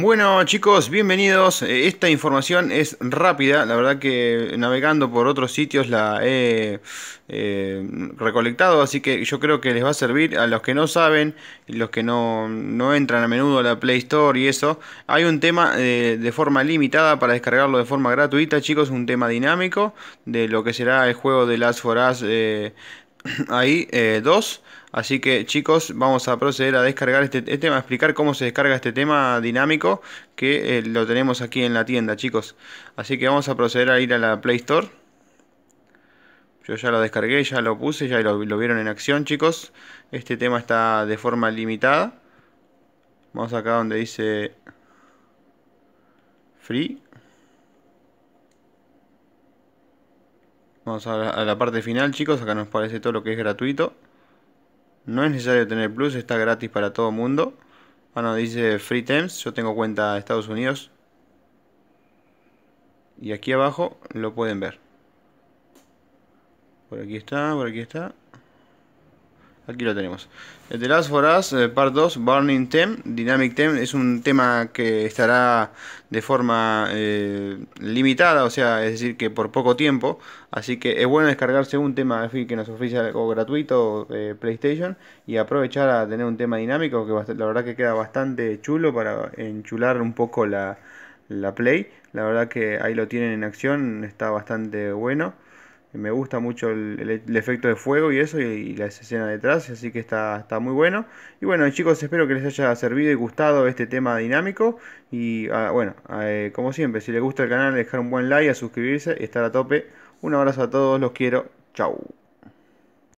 Bueno chicos, bienvenidos. Eh, esta información es rápida, la verdad que navegando por otros sitios la he eh, recolectado, así que yo creo que les va a servir a los que no saben, los que no, entran a menudo a la Play Store y eso. Hay un tema eh, de forma limitada para descargarlo de forma gratuita chicos, un tema dinámico de lo que será el juego de Last for ahí 2. Así que chicos, vamos a proceder a descargar este, este, tema, a explicar cómo se descarga este tema dinámico que eh, lo tenemos aquí en la tienda, chicos. Así que vamos a proceder a ir a la Play Store. Yo ya lo descargué, ya lo puse, ya lo, vieron en acción, chicos. Este tema está de forma limitada. Vamos acá donde dice Free. Vamos a la, a la parte final, chicos. Acá nos parece todo lo que es gratuito. No es necesario tener Plus, está gratis para todo mundo. Ah, no, dice Free Times. Yo tengo cuenta de Estados Unidos. Y aquí abajo lo pueden ver. Por aquí está, por aquí está. Aquí lo tenemos. The Last for Us, eh, Part 2, Burning Theme, Dynamic Theme, es un tema que estará de forma eh, limitada, o sea, es decir, que por poco tiempo. Así que es bueno descargarse un tema que nos ofrece algo gratuito eh, PlayStation y aprovechar a tener un tema dinámico que la verdad que queda bastante chulo para enchular un poco la, la Play. La verdad que ahí lo tienen en acción, está bastante bueno me gusta mucho el, efecto de fuego y eso, y, la escena detrás, así que está, está, muy bueno. Y bueno, chicos, espero que les haya servido y gustado este tema dinámico. Y ah, bueno, eh, como siempre, si les gusta el canal, dejar un buen like, a suscribirse y estar a tope. Un abrazo a todos, los quiero, chau.